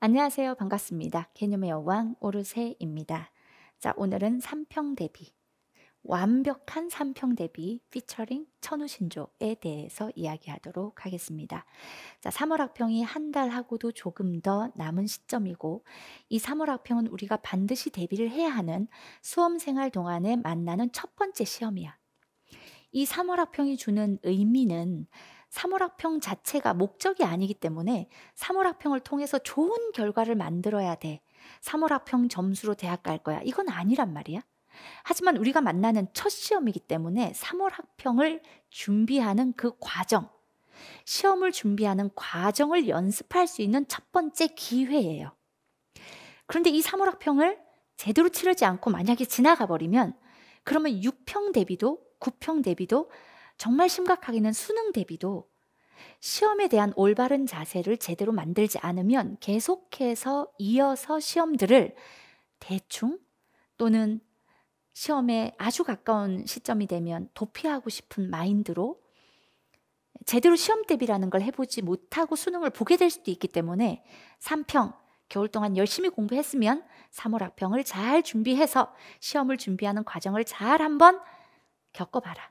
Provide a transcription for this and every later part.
안녕하세요. 반갑습니다. 개념의 여왕 오르세입니다. 자, 오늘은 삼평 대비, 완벽한 삼평 대비 피처링 천우신조에 대해서 이야기하도록 하겠습니다. 자, 3월 학평이 한 달하고도 조금 더 남은 시점이고 이 3월 학평은 우리가 반드시 대비를 해야 하는 수험 생활 동안에 만나는 첫 번째 시험이야. 이 3월 학평이 주는 의미는 사물학평 자체가 목적이 아니기 때문에 사물학평을 통해서 좋은 결과를 만들어야 돼. 사물학평 점수로 대학 갈 거야. 이건 아니란 말이야. 하지만 우리가 만나는 첫 시험이기 때문에 3월 학평을 준비하는 그 과정, 시험을 준비하는 과정을 연습할 수 있는 첫 번째 기회예요. 그런데 이 3월 학평을 제대로 치르지 않고 만약에 지나가 버리면 그러면 6평 대비도 9평 대비도 정말 심각하게는 수능 대비도 시험에 대한 올바른 자세를 제대로 만들지 않으면 계속해서 이어서 시험들을 대충 또는 시험에 아주 가까운 시점이 되면 도피하고 싶은 마인드로 제대로 시험 대비라는 걸 해보지 못하고 수능을 보게 될 수도 있기 때문에 3평, 겨울 동안 열심히 공부했으면 3월 학평을 잘 준비해서 시험을 준비하는 과정을 잘 한번 겪어봐라.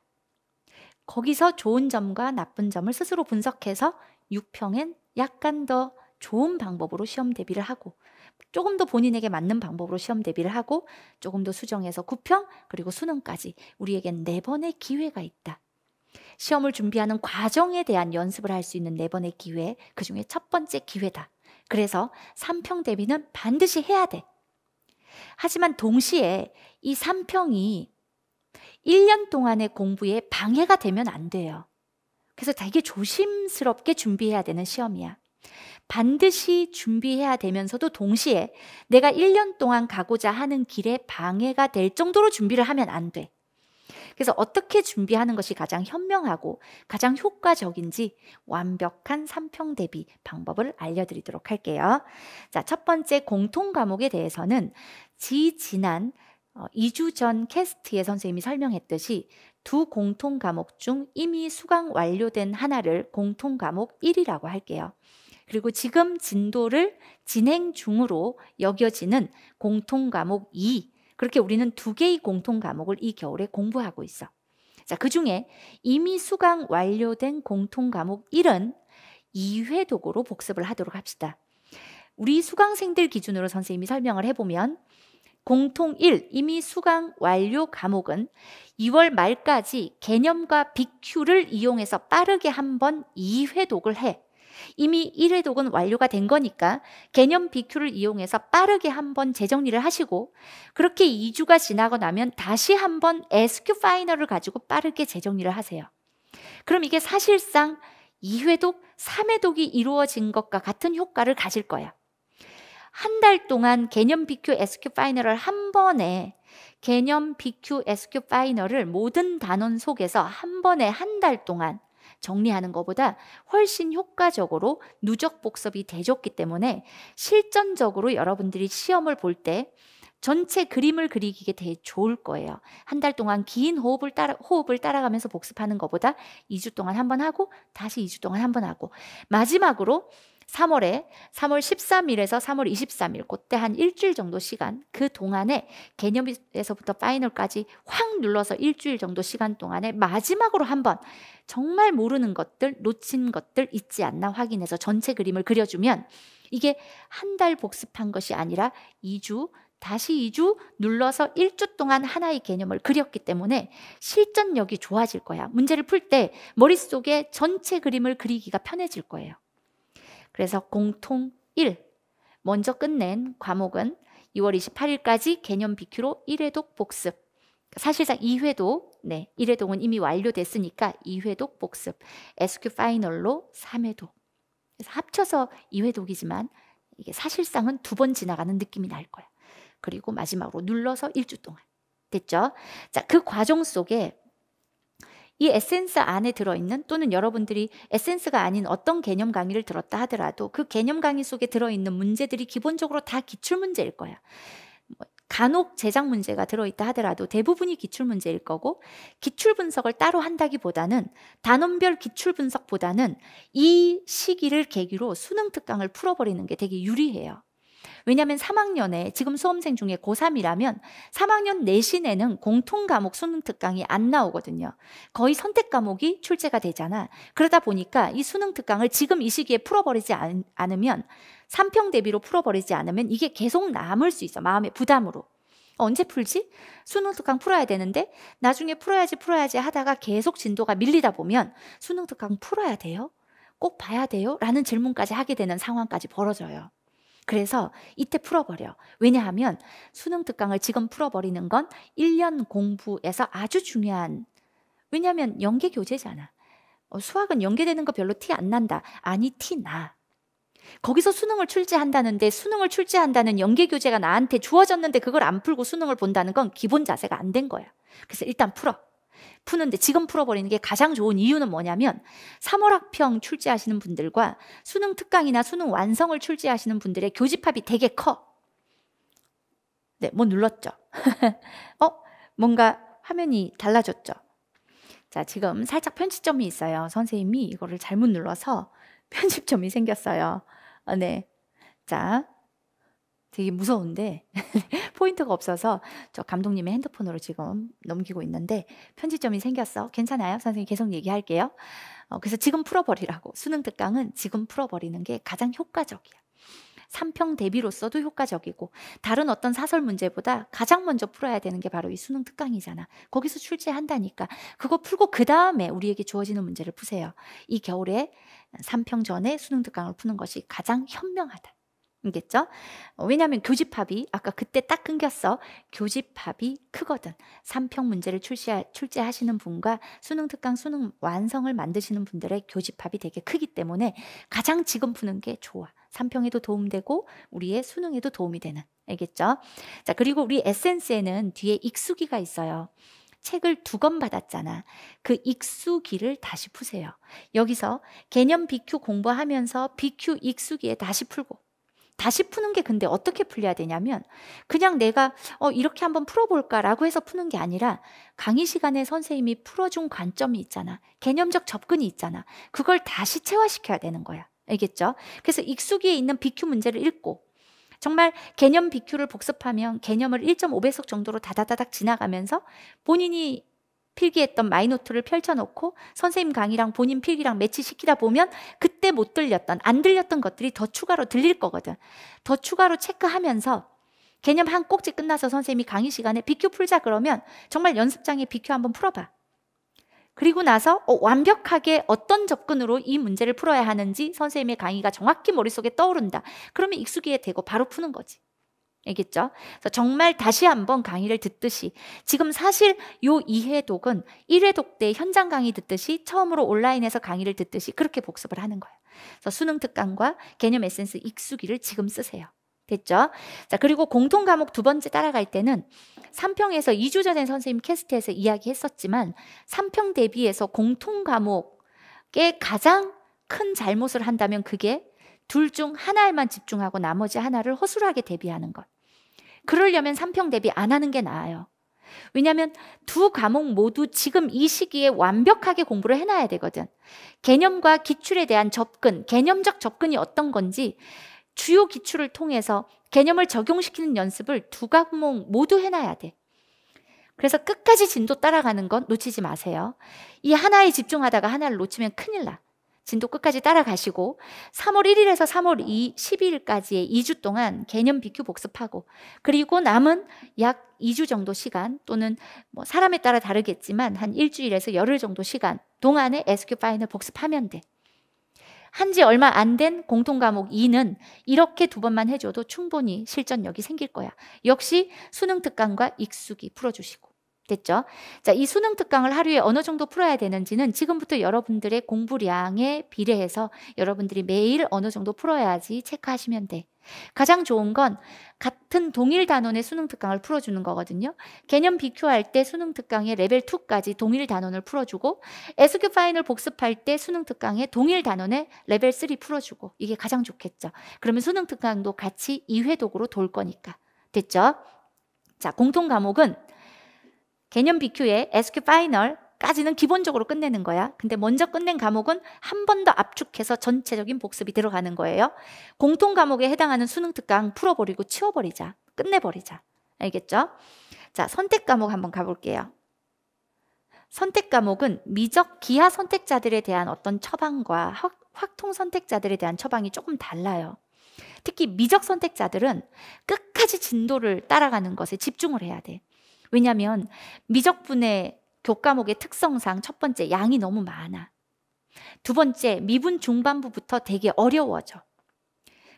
거기서 좋은 점과 나쁜 점을 스스로 분석해서 6평엔 약간 더 좋은 방법으로 시험 대비를 하고 조금 더 본인에게 맞는 방법으로 시험 대비를 하고 조금 더 수정해서 9평 그리고 수능까지 우리에겐 네 번의 기회가 있다. 시험을 준비하는 과정에 대한 연습을 할 수 있는 네 번의 기회, 그 중에 첫 번째 기회다. 그래서 3평 대비는 반드시 해야 돼. 하지만 동시에 이 3평이 1년 동안의 공부에 방해가 되면 안 돼요. 그래서 되게 조심스럽게 준비해야 되는 시험이야. 반드시 준비해야 되면서도 동시에 내가 1년 동안 가고자 하는 길에 방해가 될 정도로 준비를 하면 안 돼. 그래서 어떻게 준비하는 것이 가장 현명하고 가장 효과적인지 완벽한 삼평 대비 방법을 알려드리도록 할게요. 자, 첫 번째 공통 과목에 대해서는 지 지난 2주 어, 전 캐스트에 선생님이 설명했듯이 두 공통 과목 중 이미 수강 완료된 하나를 공통 과목 1이라고 할게요. 그리고 지금 진도를 진행 중으로 여겨지는 공통 과목 2. 그렇게 우리는 두 개의 공통 과목을 이 겨울에 공부하고 있어. 자, 그 중에 이미 수강 완료된 공통 과목 1은 2회 도구로 복습을 하도록 합시다. 우리 수강생들 기준으로 선생님이 설명을 해보면 공통 1 이미 수강 완료 과목은 2월 말까지 개념과 BQ를 이용해서 빠르게 한 번 2회독을 해. 이미 1회독은 완료가 된 거니까 개념 BQ를 이용해서 빠르게 한 번 재정리를 하시고 그렇게 2주가 지나고 나면 다시 한 번 SQ 파이널을 가지고 빠르게 재정리를 하세요. 그럼 이게 사실상 2회독, 3회독이 이루어진 것과 같은 효과를 가질 거예요 한달 동안 개념 BQ SQ 파이널을 한 번에 개념 BQ SQ 파이널을 모든 단원 속에서 한 번에 한 달 동안 정리하는 것보다 훨씬 효과적으로 누적 복습이 되줬기 때문에 실전적으로 여러분들이 시험을 볼 때 전체 그림을 그리기에 되게 좋을 거예요. 한 달 동안 긴 호흡을 따라 호흡을 따라가면서 복습하는 것보다 2주 동안 한 번 하고 다시 2주 동안 한 번 하고 마지막으로 3월에 3월 13일에서 3월 23일 그때 한 일주일 정도 시간 그 동안에 개념에서부터 파이널까지 확 눌러서 일주일 정도 시간 동안에 마지막으로 한번 정말 모르는 것들 놓친 것들 있지 않나 확인해서 전체 그림을 그려주면 이게 한 달 복습한 것이 아니라 2주 다시 2주 눌러서 1주 동안 하나의 개념을 그렸기 때문에 실전력이 좋아질 거야. 문제를 풀 때 머릿속에 전체 그림을 그리기가 편해질 거예요. 그래서 공통 1 먼저 끝낸 과목은 2월 28일까지 개념 BQ로 1회독 복습. 사실상 2회독, 네, 1회독은 이미 완료됐으니까 2회독 복습. SQ 파이널로 3회독. 그래서 합쳐서 2회독이지만 이게 사실상은 두 번 지나가는 느낌이 날 거야. 그리고 마지막으로 눌러서 1주 동안. 됐죠? 자, 그 과정 속에 이 에센스 안에 들어있는 또는 여러분들이 에센스가 아닌 어떤 개념 강의를 들었다 하더라도 그 개념 강의 속에 들어있는 문제들이 기본적으로 다 기출문제일 거야. 뭐 간혹 제작 문제가 들어있다 하더라도 대부분이 기출 문제일 거고 기출 분석을 따로 한다기보다는 단원별 기출 분석보다는 이 시기를 계기로 수능 특강을 풀어버리는 게 되게 유리해요. 왜냐하면 3학년에 지금 수험생 중에 고3이라면 3학년 내신에는 공통 과목 수능 특강이 안 나오거든요. 거의 선택 과목이 출제가 되잖아. 그러다 보니까 이 수능 특강을 지금 이 시기에 풀어버리지 않, 으면 3평 대비로 풀어버리지 않으면 이게 계속 남을 수 있어. 마음의 부담으로. 언제 풀지? 수능 특강 풀어야 되는데 나중에 풀어야지 풀어야지 하다가 계속 진도가 밀리다 보면 수능 특강 풀어야 돼요? 꼭 봐야 돼요? 라는 질문까지 하게 되는 상황까지 벌어져요. 그래서 이때 풀어버려. 왜냐하면 수능 특강을 지금 풀어버리는 건 1년 공부에서 아주 중요한, 왜냐하면 연계 교재잖아. 어, 수학은 연계되는 거 별로 티 안 난다. 아니, 티 나. 거기서 수능을 출제한다는데 수능을 출제한다는 연계 교재가 나한테 주어졌는데 그걸 안 풀고 수능을 본다는 건 기본 자세가 안 된 거야. 그래서 일단 풀어. 푸는데 지금 풀어버리는 게 가장 좋은 이유는 뭐냐면 3월 학평 출제하시는 분들과 수능 특강이나 수능 완성을 출제하시는 분들의 교집합이 되게 커. 네, 뭐 눌렀죠. 어? 뭔가 화면이 달라졌죠. 자, 지금 살짝 편집점이 있어요. 선생님이 이거를 잘못 눌러서 편집점이 생겼어요. 아, 네. 자, 되게 무서운데 포인트가 없어서 저 감독님의 핸드폰으로 지금 넘기고 있는데 편집점이 생겼어. 괜찮아요? 선생님 계속 얘기할게요. 어, 그래서 지금 풀어버리라고. 수능 특강은 지금 풀어버리는 게 가장 효과적이야. 3평 대비로서도 효과적이고 다른 어떤 사설 문제보다 가장 먼저 풀어야 되는 게 바로 이 수능 특강이잖아. 거기서 출제한다니까. 그거 풀고 그 다음에 우리에게 주어지는 문제를 푸세요. 이 겨울에 3평 전에 수능 특강을 푸는 것이 가장 현명하다. 겠죠 어, 왜냐하면 교집합이 아까 그때 딱 끊겼어. 교집합이 크거든. 3평 문제를 출시하, 출제하시는 분과 수능 특강 수능 완성을 만드시는 분들의 교집합이 되게 크기 때문에 가장 지금 푸는 게 좋아. 3평에도 도움되고 우리의 수능에도 도움이 되는. 알겠죠? 자 그리고 우리 에센스에는 뒤에 익숙이가 있어요. 책을 두 권 받았잖아. 그익숙이를 다시 푸세요. 여기서 개념 BQ 공부하면서 BQ 익숙이에 다시 풀고 다시 푸는 게 근데 어떻게 풀려야 되냐면 그냥 내가 어 이렇게 한번 풀어볼까라고 해서 푸는 게 아니라 강의 시간에 선생님이 풀어준 관점이 있잖아 개념적 접근이 있잖아 그걸 다시 체화시켜야 되는 거야 알겠죠? 그래서 익숙이에 있는 BQ 문제를 읽고 정말 개념 BQ를 복습하면 개념을 1.5배속 정도로 다다다닥 지나가면서 본인이 필기했던 마이노트를 펼쳐놓고 선생님 강의랑 본인 필기랑 매치시키다 보면 그때 못 들렸던, 안 들렸던 것들이 더 추가로 들릴 거거든. 더 추가로 체크하면서 개념 한 꼭지 끝나서 선생님이 강의 시간에 비큐 풀자 그러면 정말 연습장에 비큐 한번 풀어봐. 그리고 나서 어, 완벽하게 어떤 접근으로 이 문제를 풀어야 하는지 선생님의 강의가 정확히 머릿속에 떠오른다. 그러면 익숙이 되고 바로 푸는 거지. 알겠죠? 그래서 정말 다시 한번 강의를 듣듯이 지금 사실 요 2회독은 1회독 때 현장 강의 듣듯이 처음으로 온라인에서 강의를 듣듯이 그렇게 복습을 하는 거예요. 그래서 수능 특강과 개념 에센스 익숙이를 지금 쓰세요. 됐죠? 자, 그리고 공통 과목 두 번째 따라갈 때는 3평에서 2주 전에 선생님 캐스트에서 이야기했었지만 3평 대비해서 공통 과목의 가장 큰 잘못을 한다면 그게 둘중 하나에만 집중하고 나머지 하나를 허술하게 대비하는 것. 그러려면 3평 대비 안 하는 게 나아요. 왜냐하면 두 과목 모두 지금 이 시기에 완벽하게 공부를 해놔야 되거든. 개념과 기출에 대한 접근, 개념적 접근이 어떤 건지 주요 기출을 통해서 개념을 적용시키는 연습을 두 과목 모두 해놔야 돼. 그래서 끝까지 진도 따라가는 건 놓치지 마세요. 이 하나에 집중하다가 하나를 놓치면 큰일 나. 진도 끝까지 따라가시고 3월 1일에서 3월 2, 12일까지의 2주 동안 개념 BQ 복습하고 그리고 남은 약 2주 정도 시간 또는 뭐 사람에 따라 다르겠지만 한 일주일에서 열흘 정도 시간 동안에 SQ 파이널 복습하면 돼. 한지 얼마 안 된 공통 과목 2는 이렇게 두 번만 해줘도 충분히 실전력이 생길 거야. 역시 수능 특강과 익숙이 풀어주시고. 됐죠? 자, 이 수능 특강을 하루에 어느 정도 풀어야 되는지는 지금부터 여러분들의 공부량에 비례해서 여러분들이 매일 어느 정도 풀어야지 체크하시면 돼. 가장 좋은 건 같은 동일 단원의 수능 특강을 풀어주는 거거든요. 개념 비교할 때 수능 특강의 레벨 2까지 동일 단원을 풀어주고 SQ 파인을 복습할 때 수능 특강의 동일 단원의 레벨 3 풀어주고 이게 가장 좋겠죠. 그러면 수능 특강도 같이 2회독으로 돌 거니까. 됐죠? 자, 공통 과목은 개념 BQ의 SQ 파이널 까지는 기본적으로 끝내는 거야. 근데 먼저 끝낸 과목은 한 번 더 압축해서 전체적인 복습이 들어가는 거예요. 공통 과목에 해당하는 수능 특강 풀어버리고 치워버리자. 끝내버리자. 알겠죠? 자, 선택 과목 한번 가볼게요. 선택 과목은 미적 기하 선택자들에 대한 어떤 처방과 확, 확통 선택자들에 대한 처방이 조금 달라요. 특히 미적 선택자들은 끝까지 진도를 따라가는 것에 집중을 해야 돼. 왜냐하면 미적분의 교과목의 특성상 첫 번째 양이 너무 많아. 두 번째 미분 중반부부터 되게 어려워져.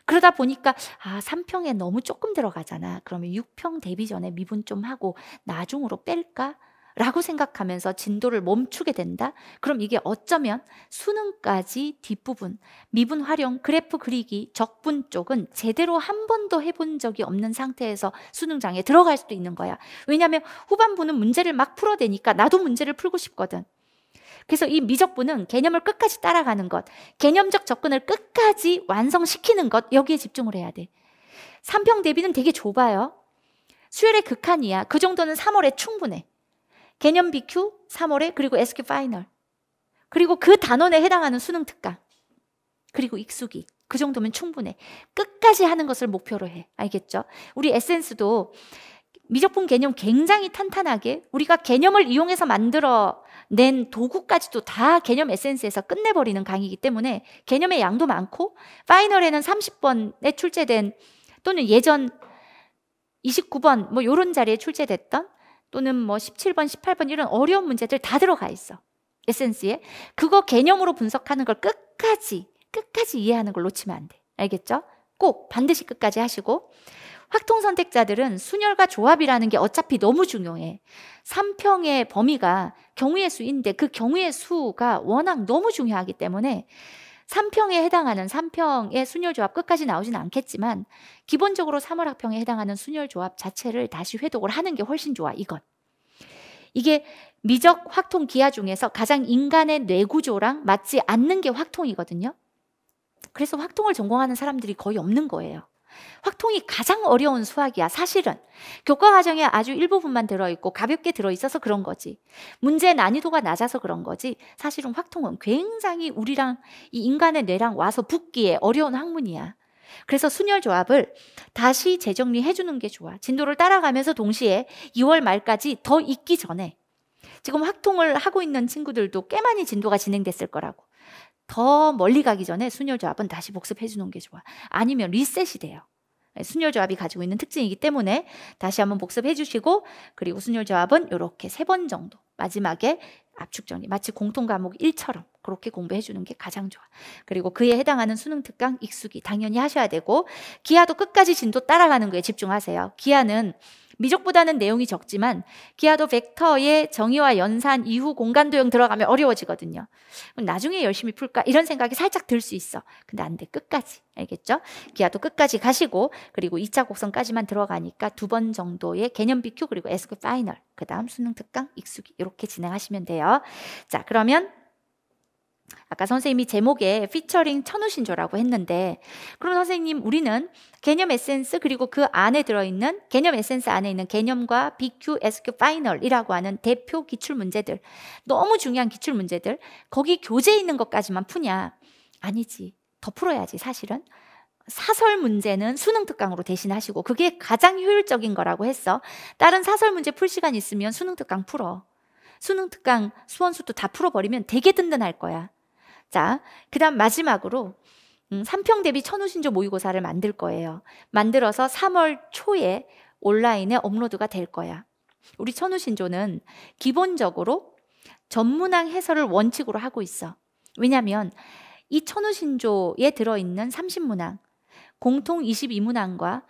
그러다 보니까 아 3평에 너무 조금 들어가잖아. 그러면 6평 대비 전에 미분 좀 하고 나중으로 뺄까? 라고 생각하면서 진도를 멈추게 된다? 그럼 이게 어쩌면 수능까지 뒷부분, 미분 활용, 그래프 그리기, 적분 쪽은 제대로 한 번도 해본 적이 없는 상태에서 수능장에 들어갈 수도 있는 거야. 왜냐하면 후반부는 문제를 막 풀어대니까 나도 문제를 풀고 싶거든. 그래서 이 미적분은 개념을 끝까지 따라가는 것, 개념적 접근을 끝까지 완성시키는 것, 여기에 집중을 해야 돼. 3평 대비는 되게 좁아요. 수열의 극한이야. 그 정도는 3월에 충분해. 개념 BQ 3월에 그리고 SQ 파이널 그리고 그 단원에 해당하는 수능 특강 그리고 익숙이 그 정도면 충분해 끝까지 하는 것을 목표로 해 알겠죠? 우리 에센스도 미적분 개념 굉장히 탄탄하게 우리가 개념을 이용해서 만들어 낸 도구까지도 다 개념 에센스에서 끝내버리는 강의이기 때문에 개념의 양도 많고 파이널에는 30번에 출제된 또는 예전 29번 뭐 요런 자리에 출제됐던 또는 뭐 17번, 18번 이런 어려운 문제들 다 들어가 있어. 에센스에. 그거 개념으로 분석하는 걸 끝까지, 끝까지 이해하는 걸 놓치면 안 돼. 알겠죠? 꼭 반드시 끝까지 하시고. 확통 선택자들은 순열과 조합이라는 게 어차피 너무 중요해. 3평의 범위가 경우의 수인데 그 경우의 수가 워낙 너무 중요하기 때문에 3평에 해당하는 3평의 순열조합 끝까지 나오진 않겠지만 기본적으로 3월 학평에 해당하는 순열조합 자체를 다시 회독을 하는 게 훨씬 좋아 이것 이게 미적 확통 기하 중에서 가장 인간의 뇌구조랑 맞지 않는 게 확통이거든요 그래서 확통을 전공하는 사람들이 거의 없는 거예요 확통이 가장 어려운 수학이야, 사실은. 교과 과정에 아주 일부분만 들어있고 가볍게 들어있어서 그런 거지. 문제 난이도가 낮아서 그런 거지. 사실은 확통은 굉장히 우리랑 이 인간의 뇌랑 와서 붙기에 어려운 학문이야. 그래서 순열 조합을 다시 재정리해 주는 게 좋아. 진도를 따라가면서 동시에 2월 말까지 더 있기 전에 지금 확통을 하고 있는 친구들도 꽤 많이 진도가 진행됐을 거라고. 더 멀리 가기 전에 순혈조합은 다시 복습해 주는 게 좋아. 아니면 리셋이 돼요. 네, 순혈조합이 가지고 있는 특징이기 때문에 다시 한번 복습해 주시고 그리고 순혈조합은 이렇게 세 번 정도 마지막에 압축정리 마치 공통 과목 1처럼 그렇게 공부해 주는 게 가장 좋아. 그리고 그에 해당하는 수능 특강 익숙이 당연히 하셔야 되고 기하도 끝까지 진도 따라가는 거에 집중하세요. 기하는 미적보다는 내용이 적지만 기아도 벡터의 정의와 연산 이후 공간 도형 들어가면 어려워지거든요. 나중에 열심히 풀까 이런 생각이 살짝 들 수 있어. 근데 안 돼. 끝까지. 알겠죠? 기아도 끝까지 가시고 그리고 2차 곡선까지만 들어가니까 두 번 정도의 개념 비큐 그리고 에스큐 파이널 그다음 수능 특강 익숙이 이렇게 진행하시면 돼요. 자, 그러면 아까 선생님이 제목에 피처링 천우신조라고 했는데 그럼 선생님 우리는 개념 에센스 그리고 그 안에 들어있는 개념 에센스 안에 있는 개념과 BQ, SQ, 파이널이라고 하는 대표 기출 문제들 너무 중요한 기출 문제들 거기 교재에 있는 것까지만 푸냐 아니지 더 풀어야지 사실은 사설 문제는 수능 특강으로 대신하시고 그게 가장 효율적인 거라고 했어 다른 사설 문제 풀 시간 있으면 수능 특강 풀어 수능 특강 수원수도 다 풀어버리면 되게 든든할 거야 자, 그 다음 마지막으로 음, 3평 음. 대비 천우신조 모의고사를 만들 거예요. 만들어서 3월 초에 온라인에 업로드가 될 거야. 우리 천우신조는 기본적으로 전문학 해설을 원칙으로 하고 있어. 왜냐하면 이 천우신조에 들어있는 30문항, 공통 22문항과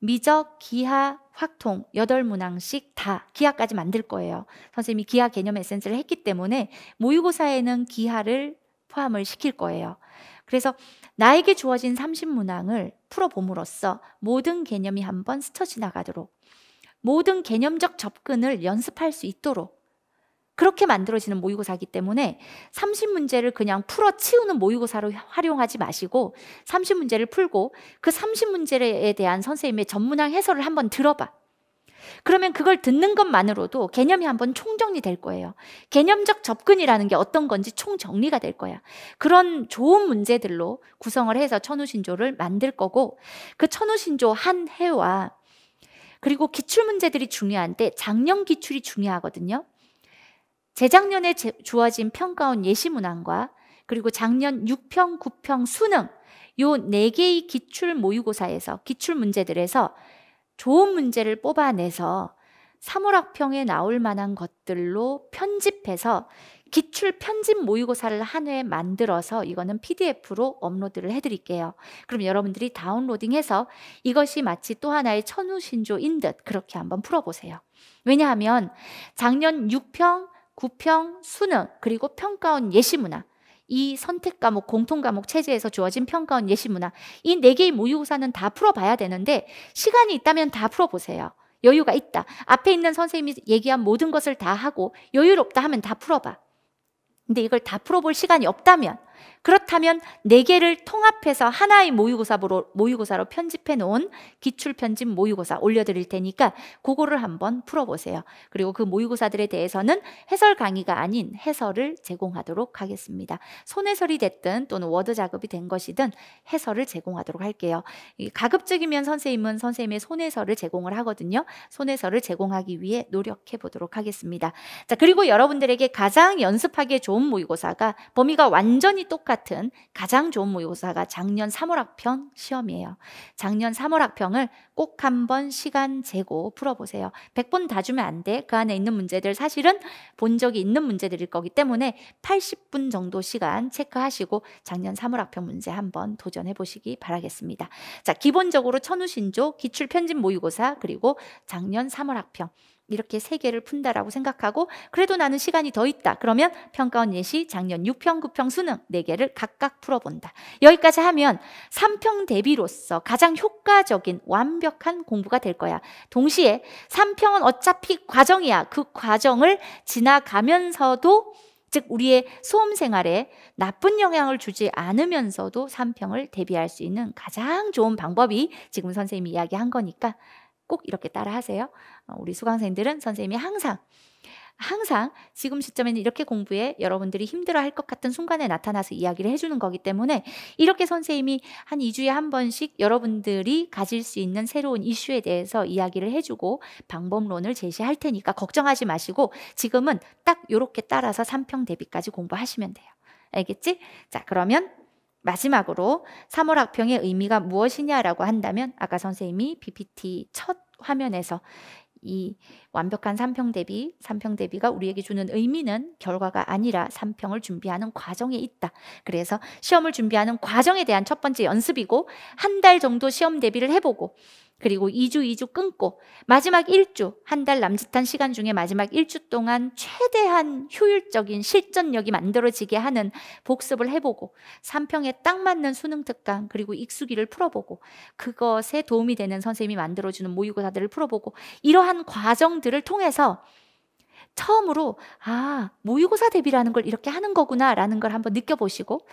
미적, 기하, 확통 8문항씩 다 기하까지 만들 거예요. 선생님이 기하 개념 에센스를 했기 때문에 모의고사에는 기하를 포함을 시킬 거예요. 그래서 나에게 주어진 30문항을 풀어봄으로써 모든 개념이 한번 스쳐 지나가도록 모든 개념적 접근을 연습할 수 있도록 그렇게 만들어지는 모의고사기 때문에 30문제를 그냥 풀어 치우는 모의고사로 활용하지 마시고 30문제를 풀고 그 30문제에 대한 선생님의 전문항 해설을 한번 들어봐. 그러면 그걸 듣는 것만으로도 개념이 한번 총정리 될 거예요. 개념적 접근이라는 게 어떤 건지 총정리가 될 거야. 그런 좋은 문제들로 구성을 해서 천우신조를 만들 거고 그 천우신조 한 해와 그리고 기출 문제들이 중요한데 작년 기출이 중요하거든요. 재작년에 제, 주어진 평가원 예시문항과 그리고 작년 6평, 9평, 수능 요 네 개의 기출 모의고사에서 기출 문제들에서 좋은 문제를 뽑아내서 사물학평에 나올 만한 것들로 편집해서 기출 편집 모의고사를 한 회 만들어서 이거는 PDF로 업로드를 해드릴게요. 그럼 여러분들이 다운로딩해서 이것이 마치 또 하나의 천우신조인 듯 그렇게 한번 풀어보세요. 왜냐하면 작년 6평, 9평, 수능, 그리고 평가원 예시문화 이 선택 과목, 공통 과목 체제에서 주어진 평가원 예시문화 이 네 개의 모의고사는 다 풀어봐야 되는데 시간이 있다면 다 풀어보세요. 여유가 있다. 앞에 있는 선생님이 얘기한 모든 것을 다 하고 여유롭다 하면 다 풀어봐. 근데 이걸 다 풀어볼 시간이 없다면 그렇다면 네 개를 통합해서 하나의 모의고사로, 모의고사로 편집해 놓은 기출편집 모의고사 올려드릴 테니까 그거를 한번 풀어보세요. 그리고 그 모의고사들에 대해서는 해설 강의가 아닌 해설을 제공하도록 하겠습니다. 손해설이 됐든 또는 워드 작업이 된 것이든 해설을 제공하도록 할게요. 가급적이면 선생님은 선생님의 손해설을 제공을 하거든요. 손해설을 제공하기 위해 노력해 보도록 하겠습니다. 자 그리고 여러분들에게 가장 연습하기에 좋은 모의고사가 범위가 완전히 똑같은 가장 좋은 모의고사가 작년 3월 학평 시험이에요. 작년 3월 학평을 꼭 한 번 시간 재고 풀어보세요. 100번 다 주면 안 돼. 그 안에 있는 문제들 사실은 본 적이 있는 문제들일 거기 때문에 80분 정도 시간 체크하시고 작년 3월 학평 문제 한번 도전해 보시기 바라겠습니다. 자, 기본적으로 천우신조, 기출편집 모의고사, 그리고 작년 3월 학평 이렇게 세 개를 푼다라고 생각하고 그래도 나는 시간이 더 있다. 그러면 평가원 예시 작년 6평, 9평 수능 네 개를 각각 풀어본다. 여기까지 하면 3평 대비로서 가장 효과적인 완벽한 공부가 될 거야. 동시에 3평은 어차피 과정이야. 그 과정을 지나가면서도 즉 우리의 수험 생활에 나쁜 영향을 주지 않으면서도 3평을 대비할 수 있는 가장 좋은 방법이 지금 선생님이 이야기한 거니까 꼭 이렇게 따라 하세요. 어, 우리 수강생들은 선생님이 항상 항상 지금 시점에는 이렇게 공부에 여러분들이 힘들어 할 것 같은 순간에 나타나서 이야기를 해주는 거기 때문에 이렇게 선생님이 한 2주에 한 번씩 여러분들이 가질 수 있는 새로운 이슈에 대해서 이야기를 해주고 방법론을 제시할 테니까 걱정하지 마시고 지금은 딱 요렇게 따라서 3평 대비까지 공부하시면 돼요. 알겠지? 자, 그러면 마지막으로 3월 학평의 의미가 무엇이냐라고 한다면 아까 선생님이 PPT 첫 화면에서 이 완벽한 3평 대비, 3평 대비가 우리에게 주는 의미는 결과가 아니라 3평을 준비하는 과정에 있다. 그래서 시험을 준비하는 과정에 대한 첫 번째 연습이고 한 달 정도 시험 대비를 해보고 그리고 2주, 2주 끊고 마지막 1주, 한 달 남짓한 시간 중에 마지막 1주 동안 최대한 효율적인 실전력이 만들어지게 하는 복습을 해보고 삼평에 딱 맞는 수능 특강 그리고 익숙이를 풀어보고 그것에 도움이 되는 선생님이 만들어주는 모의고사들을 풀어보고 이러한 과정들을 통해서 처음으로 아 모의고사 대비라는 걸 이렇게 하는 거구나라는 걸 한번 느껴보시고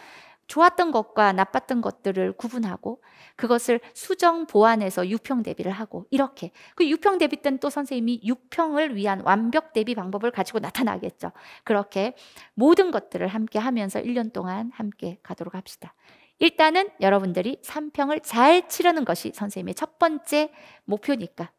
좋았던 것과 나빴던 것들을 구분하고 그것을 수정 보완해서 유평 대비를 하고 이렇게 그 유평 대비 때는 또 선생님이 유평을 위한 완벽 대비 방법을 가지고 나타나겠죠. 그렇게 모든 것들을 함께 하면서 1년 동안 함께 가도록 합시다. 일단은 여러분들이 3평을 잘 치르는 것이 선생님의 첫 번째 목표니까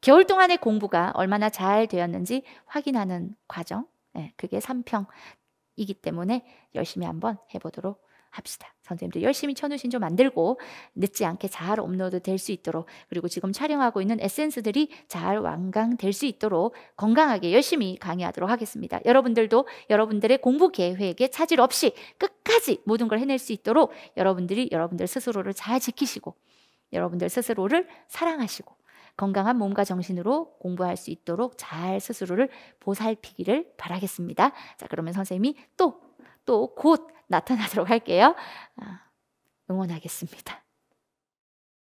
겨울 동안의 공부가 얼마나 잘 되었는지 확인하는 과정. 예, 그게 3평이기 때문에 열심히 한번 해보도록 합시다. 선생님들 열심히 천우신 좀 만들고 늦지 않게 잘 업로드 될 수 있도록 그리고 지금 촬영하고 있는 에센스들이 잘 완강될 수 있도록 건강하게 열심히 강의하도록 하겠습니다. 여러분들도 여러분들의 공부 계획에 차질 없이 끝까지 모든 걸 해낼 수 있도록 여러분들이 여러분들 스스로를 잘 지키시고 여러분들 스스로를 사랑하시고 건강한 몸과 정신으로 공부할 수 있도록 잘 스스로를 보살피기를 바라겠습니다. 자, 그러면 선생님이 또 또곧 나타나도록 할게요. 아, 응원하겠습니다.